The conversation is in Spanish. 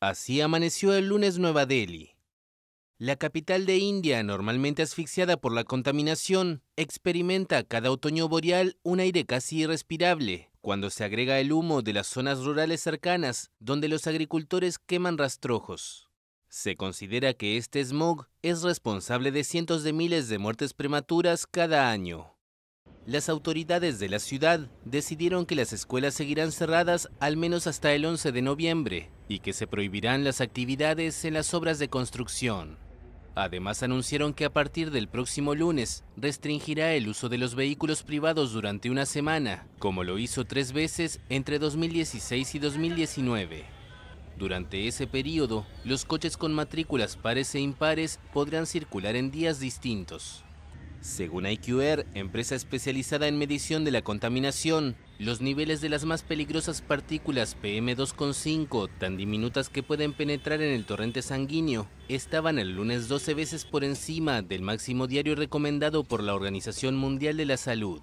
Así amaneció el lunes Nueva Delhi. La capital de India, normalmente asfixiada por la contaminación, experimenta cada otoño boreal un aire casi irrespirable, cuando se agrega el humo de las zonas rurales cercanas, donde los agricultores queman rastrojos. Se considera que este smog es responsable de cientos de miles de muertes prematuras cada año. Las autoridades de la ciudad decidieron que las escuelas seguirán cerradas al menos hasta el 11 de noviembre, y que se prohibirán las actividades en las obras de construcción. Además anunciaron que a partir del próximo lunes restringirá el uso de los vehículos privados durante una semana, como lo hizo tres veces entre 2016 y 2019. Durante ese periodo, los coches con matrículas pares e impares podrán circular en días distintos. Según IQR, empresa especializada en medición de la contaminación, los niveles de las más peligrosas partículas PM2.5, tan diminutas que pueden penetrar en el torrente sanguíneo, estaban el lunes 12 veces por encima del máximo diario recomendado por la Organización Mundial de la Salud.